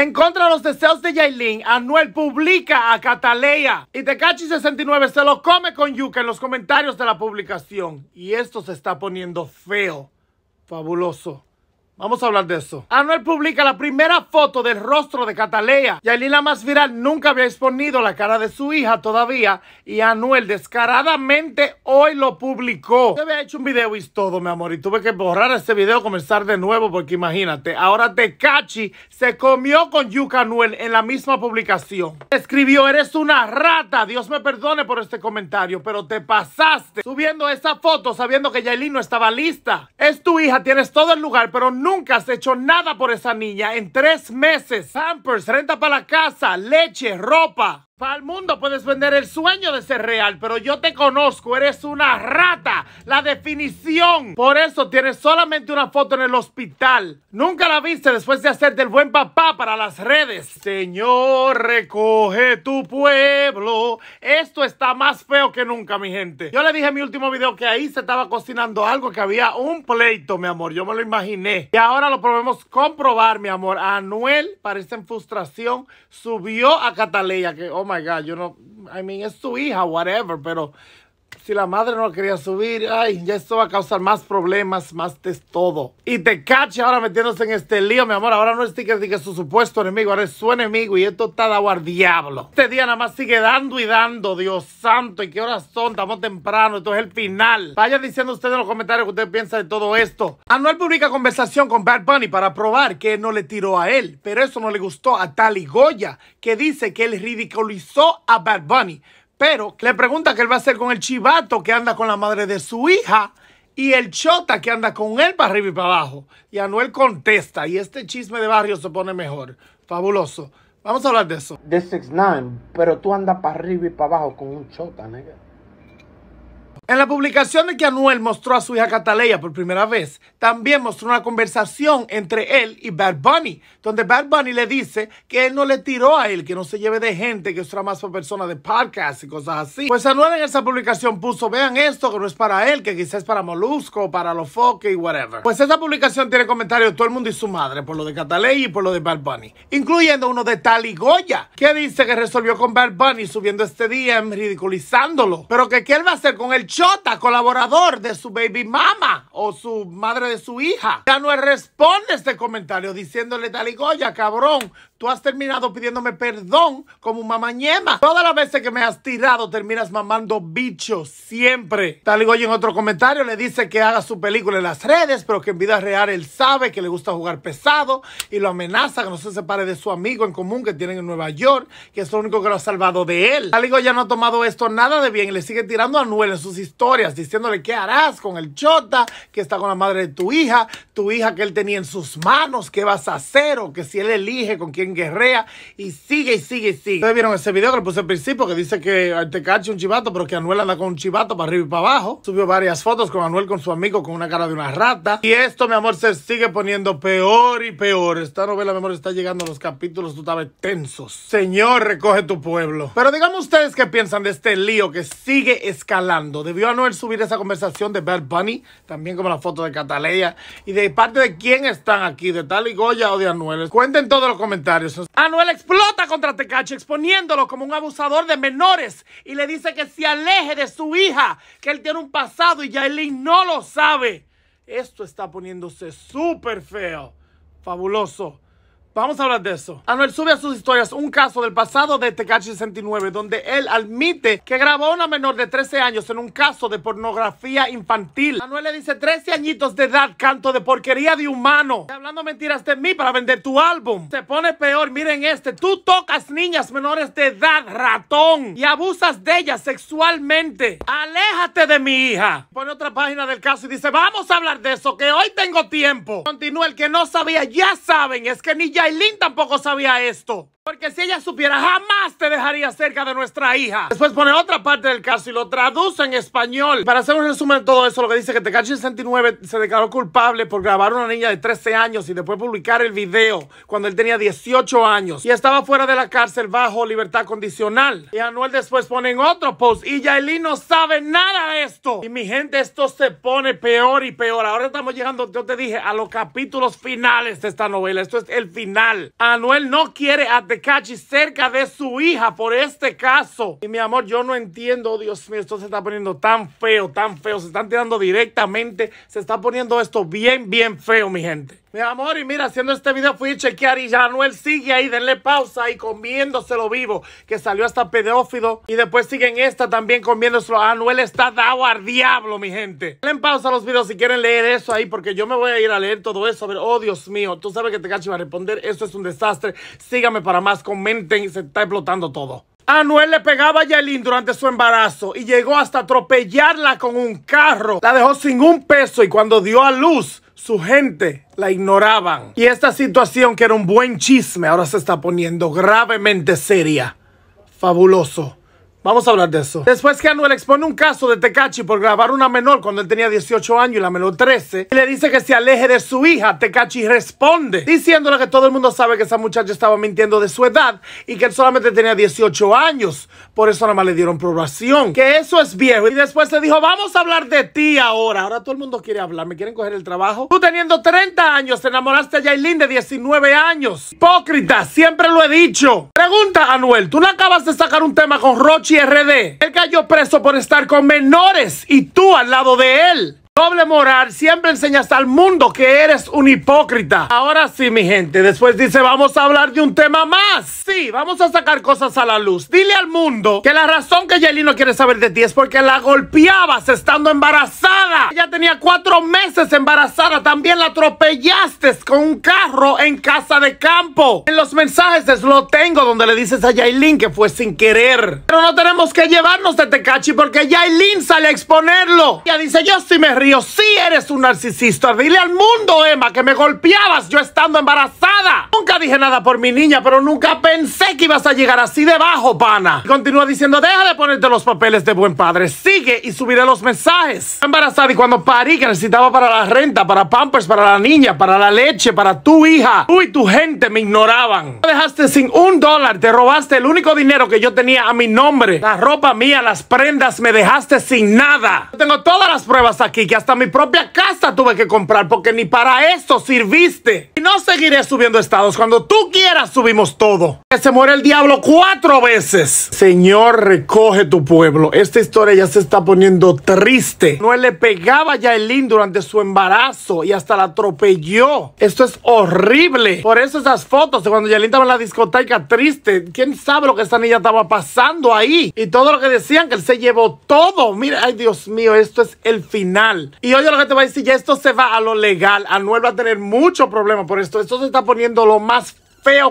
En contra de los deseos de Yailin, Anuel publica a Cataleya y Tecachi69 se lo come con yuca en los comentarios de la publicación. Y esto se está poniendo feo. Fabuloso. Vamos a hablar de eso. Anuel publica la primera foto del rostro de Catalea. la más viral nunca había exponido la cara de su hija todavía y Anuel descaradamente hoy lo publicó. Yo había hecho un video y todo, mi amor, y tuve que borrar ese video, comenzar de nuevo porque imagínate, ahora Tecachi se comió con Yuka Anuel en la misma publicación. Escribió, eres una rata, Dios me perdone por este comentario, pero te pasaste subiendo esa foto sabiendo que Yailin no estaba lista. Es tu hija, tienes todo el lugar, pero no nunca has hecho nada por esa niña en tres meses. Pampers, renta para la casa, leche, ropa. Para el mundo puedes vender el sueño de ser real, pero yo te conozco, eres una rata, la definición. Por eso tienes solamente una foto en el hospital. Nunca la viste después de hacerte el buen papá para las redes. Señor, recoge tu pueblo. Esto está más feo que nunca, mi gente. Yo le dije en mi último video que ahí se estaba cocinando algo, que había un pleito, mi amor. Yo me lo imaginé. Y ahora lo podemos comprobar, mi amor. Anuel, parece en frustración, subió a Cataleya, que... Oh my God, you know, I mean, es tu hija, whatever, pero si la madre no lo quería subir, ay, ya esto va a causar más problemas, más de todo. Y te cacha ahora metiéndose en este lío, mi amor. Ahora no es que es su supuesto enemigo, ahora es su enemigo y esto está dado al diablo. Este día nada más sigue dando y dando, Dios santo. ¿Y qué horas son? Estamos temprano, esto es el final. Vaya diciendo ustedes en los comentarios que usted piensa de todo esto. Anuel publica conversación con Bad Bunny para probar que no le tiró a él, pero eso no le gustó a Tali Goya, que dice que él ridiculizó a Bad Bunny. Pero le pregunta qué él va a hacer con el chivato que anda con la madre de su hija y el chota que anda con él para arriba y para abajo. Y Anuel contesta y este chisme de barrio se pone mejor. Fabuloso. Vamos a hablar de eso. De 6 9 pero tú andas para arriba y para abajo con un chota, ¿negro? En la publicación de que Anuel mostró a su hija Cataleya por primera vez, también mostró una conversación entre él y Bad Bunny, donde Bad Bunny le dice que él no le tiró a él, que no se lleve de gente, que es otra más persona personas de podcast y cosas así. Pues Anuel en esa publicación puso, vean esto, que no es para él, que quizás es para Molusco, para los foques y whatever. Pues esa publicación tiene comentarios de todo el mundo y su madre, por lo de Cataleya y por lo de Bad Bunny, incluyendo uno de Tali Goya, que dice que resolvió con Bad Bunny subiendo este día, ridiculizándolo, pero que qué él va a hacer con el colaborador de su baby mama o su madre de su hija. Ya no responde este comentario diciéndole tal goya, cabrón, tú has terminado pidiéndome perdón como un mamañema. Todas las veces que me has tirado terminas mamando bicho siempre. taligoya y en otro comentario le dice que haga su película en las redes, pero que en vida real él sabe que le gusta jugar pesado y lo amenaza que no se separe de su amigo en común que tienen en Nueva York, que es lo único que lo ha salvado de él. taligoya no ha tomado esto nada de bien y le sigue tirando a Noel en sus historias diciéndole qué harás con el chota que está con la madre de tu hija, tu hija que él tenía en sus manos, qué vas a hacer o que si él elige con quién guerrea y sigue y sigue y sigue. Ustedes vieron ese video que le puse al principio que dice que te cacho un chivato, pero que Anuel anda con un chivato para arriba y para abajo. Subió varias fotos con Anuel con su amigo con una cara de una rata. Y esto, mi amor, se sigue poniendo peor y peor. Esta novela, mi amor, está llegando a los capítulos, tú sabes, tensos. Señor, recoge tu pueblo. Pero digamos ustedes qué piensan de este lío que sigue escalando. De vio a Anuel subir esa conversación de Bad Bunny, también como la foto de Cataleya, y de parte de quién están aquí, de Tal y Goya o de Anuel. Cuenten todos los comentarios. Anuel explota contra Tecachi, exponiéndolo como un abusador de menores, y le dice que se aleje de su hija, que él tiene un pasado y ya no lo sabe. Esto está poniéndose súper feo. Fabuloso. Vamos a hablar de eso. Anuel sube a sus historias un caso del pasado de Tekashi 69, donde él admite que grabó a una menor de 13 años en un caso de pornografía infantil. Anuel le dice 13 añitos de edad, canto de porquería de humano. Hablando mentiras de mí para vender tu álbum. Se pone peor, miren este. Tú tocas niñas menores de edad, ratón, y abusas de ellas sexualmente. Aléjate de mi hija. Pone otra página del caso y dice, vamos a hablar de eso, que hoy tengo tiempo. Continúa, el que no sabía, ya saben, es que ni ya Lin tampoco sabía esto. Porque si ella supiera, jamás te dejaría cerca de nuestra hija. Después pone otra parte del caso y lo traduce en español. Para hacer un resumen de todo eso, lo que dice que Tekashi 69 se declaró culpable por grabar a una niña de 13 años y después publicar el video cuando él tenía 18 años y estaba fuera de la cárcel bajo libertad condicional. Y Anuel después pone en otro post y Yaelí no sabe nada de esto. Y mi gente, esto se pone peor y peor. Ahora estamos llegando, yo te dije, a los capítulos finales de esta novela. Esto es el final. Anuel no quiere a Cachi cerca de su hija por este caso. Y mi amor, yo no entiendo, Dios mío, esto se está poniendo tan feo, tan feo. Se están tirando directamente, se está poniendo esto bien, bien feo, mi gente. Mi amor, y mira, haciendo este video fui a chequear y ya Anuel sigue ahí, denle pausa y comiéndoselo vivo, que salió hasta pedófilo. Y después siguen esta también comiéndoselo. Anuel está dado al diablo, mi gente. Denle pausa a los videos si quieren leer eso ahí, porque yo me voy a ir a leer todo eso. A ver, oh Dios mío, tú sabes que te cacho va a responder, eso es un desastre. Síganme para más, comenten, se está explotando todo. Anuel le pegaba a Yelin durante su embarazo y llegó hasta atropellarla con un carro. La dejó sin un peso y cuando dio a luz su gente la ignoraban. Y esta situación que era un buen chisme ahora se está poniendo gravemente seria. Fabuloso. Vamos a hablar de eso. Después que Anuel expone un caso de Tecachi por grabar una menor cuando él tenía 18 años y la menor 13, y le dice que se aleje de su hija, Tecachi responde, diciéndole que todo el mundo sabe que esa muchacha estaba mintiendo de su edad y que él solamente tenía 18 años. Por eso nada más le dieron probación. Que eso es viejo. Y después se dijo, vamos a hablar de ti ahora. Ahora todo el mundo quiere hablar, me quieren coger el trabajo. Tú teniendo 30 años, te enamoraste a Yailin de 19 años. Hipócrita, siempre lo he dicho. Pregunta, Anuel, ¿tú no acabas de sacar un tema con Rochi él El cayó preso por estar con menores y tú al lado de él. Doble moral siempre enseñas al mundo que eres un hipócrita. Ahora sí, mi gente, después dice, vamos a hablar de un tema más. Sí, vamos a sacar cosas a la luz. Dile al mundo que la razón que Yailin no quiere saber de ti es porque la golpeabas estando embarazada. Ella tenía cuatro meses embarazada. También la atropellaste con un carro en casa de campo. En los mensajes lo tengo donde le dices a Yailin que fue sin querer. Pero no tenemos que llevarnos de Tecachi porque Yailin sale a exponerlo. Ella dice, yo sí me río si sí eres un narcisista. Dile al mundo, Emma, que me golpeabas yo estando embarazada. Nunca dije nada por mi niña, pero nunca pensé que ibas a llegar así debajo, pana. Y continúa diciendo, deja de ponerte los papeles de buen padre. Sigue y subiré los mensajes. Embarazada y cuando parí, que necesitaba para la renta, para pampers, para la niña, para la leche, para tu hija. Tú y tu gente me ignoraban. Me dejaste sin un dólar, te robaste el único dinero que yo tenía a mi nombre. La ropa mía, las prendas, me dejaste sin nada. Yo tengo todas las pruebas aquí que hasta mi propia casa tuve que comprar porque ni para eso sirviste. Y no seguiré subiendo estados. Cuando tú quieras subimos todo. Que se muere el diablo cuatro veces. Señor, recoge tu pueblo. Esta historia ya se está poniendo triste. No le pegaba ya el durante su embarazo y hasta la atropelló. Esto es horrible. Por eso esas fotos de cuando Yaelin estaba en la discoteca triste. ¿Quién sabe lo que esa niña estaba pasando ahí? Y todo lo que decían que él se llevó todo. Mira, ay Dios mío, esto es el final. Y oye lo que te voy a decir, ya esto se va a lo legal. Anuel va a tener mucho problema por esto. Esto se está poniendo lo más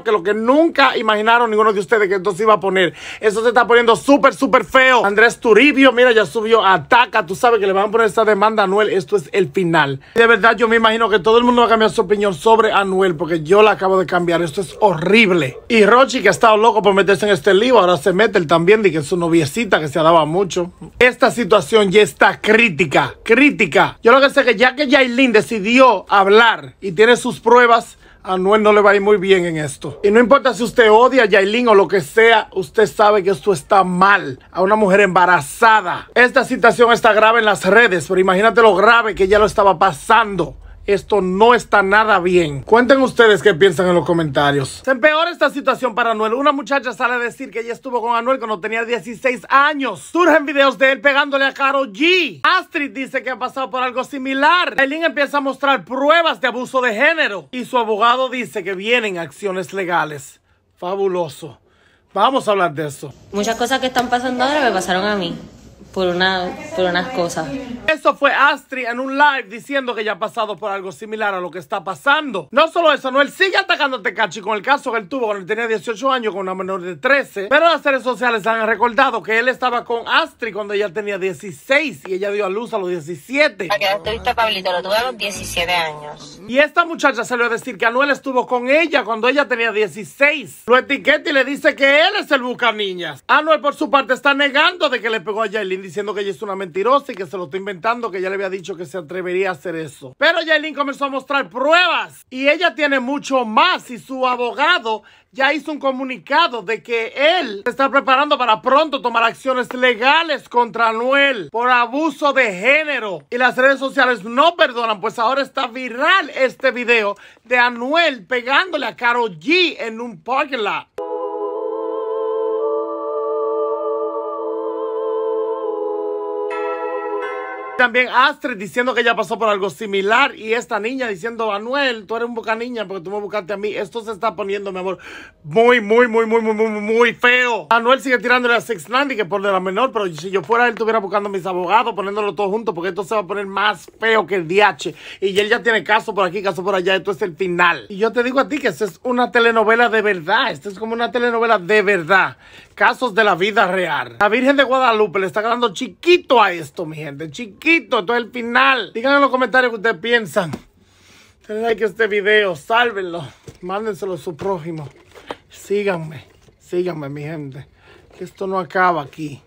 que lo que nunca imaginaron ninguno de ustedes que esto se iba a poner. Eso se está poniendo súper, súper feo. Andrés Turibio, mira, ya subió Ataca. Tú sabes que le van a poner esta demanda a Anuel. Esto es el final. De verdad, yo me imagino que todo el mundo va a cambiar su opinión sobre Anuel porque yo la acabo de cambiar. Esto es horrible. Y Rochi, que ha estado loco por meterse en este lío, ahora se mete él también, dije que su noviecita que se daba mucho. Esta situación ya está crítica, crítica. Yo lo que sé que ya que Yailin decidió hablar y tiene sus pruebas, a no le va a ir muy bien en esto. Y no importa si usted odia a Yailin o lo que sea, usted sabe que esto está mal. A una mujer embarazada. Esta situación está grave en las redes, pero imagínate lo grave que ya lo estaba pasando. Esto no está nada bien. Cuenten ustedes qué piensan en los comentarios. Se empeora esta situación para Anuel. Una muchacha sale a decir que ella estuvo con Anuel cuando tenía 16 años. Surgen videos de él pegándole a Karo G. Astrid dice que ha pasado por algo similar. Aileen empieza a mostrar pruebas de abuso de género. Y su abogado dice que vienen acciones legales. Fabuloso. Vamos a hablar de eso. Muchas cosas que están pasando ahora me pasaron a mí por, una, por unas cosas. Eso fue Astri en un live diciendo que ya ha pasado por algo similar a lo que está pasando. No solo eso, Noel sigue atacando a Tekachi con el caso que él tuvo cuando él tenía 18 años con una menor de 13. Pero las redes sociales han recordado que él estaba con Astri cuando ella tenía 16 y ella dio a luz a los 17. Pablito, lo a los 17 años. Y esta muchacha salió a decir que Anuel estuvo con ella cuando ella tenía 16. Lo etiqueta y le dice que él es el busca Anuel por su parte está negando de que le pegó a Yailin diciendo que ella es una mentirosa y que se lo está inventando, que ya le había dicho que se atrevería a hacer eso. Pero Yailin comenzó a mostrar pruebas y ella tiene mucho más y su abogado ya hizo un comunicado de que él se está preparando para pronto tomar acciones legales contra Anuel por abuso de género. Y las redes sociales no perdonan, pues ahora está viral este video de Anuel pegándole a Karol G en un parking lot. También Astrid diciendo que ella pasó por algo similar y esta niña diciendo, Anuel, tú eres un boca niña porque tú me buscaste a mí. Esto se está poniendo, mi amor, muy, muy, muy, muy, muy, muy, muy feo. Anuel sigue tirándole a Six y que por de la menor, pero si yo fuera él, estuviera buscando a mis abogados, poniéndolo todo junto, porque esto se va a poner más feo que el DH. Y él ya tiene caso por aquí, caso por allá, esto es el final. Y yo te digo a ti que esto es una telenovela de verdad, Esto es como una telenovela de verdad. Casos de la vida real. La Virgen de Guadalupe le está quedando chiquito a esto, mi gente, chiquito todo el final. Díganme en los comentarios que ustedes piensan. Denle like a este video, sálvenlo, mándenselo a su prójimo. Síganme, síganme mi gente, que esto no acaba aquí.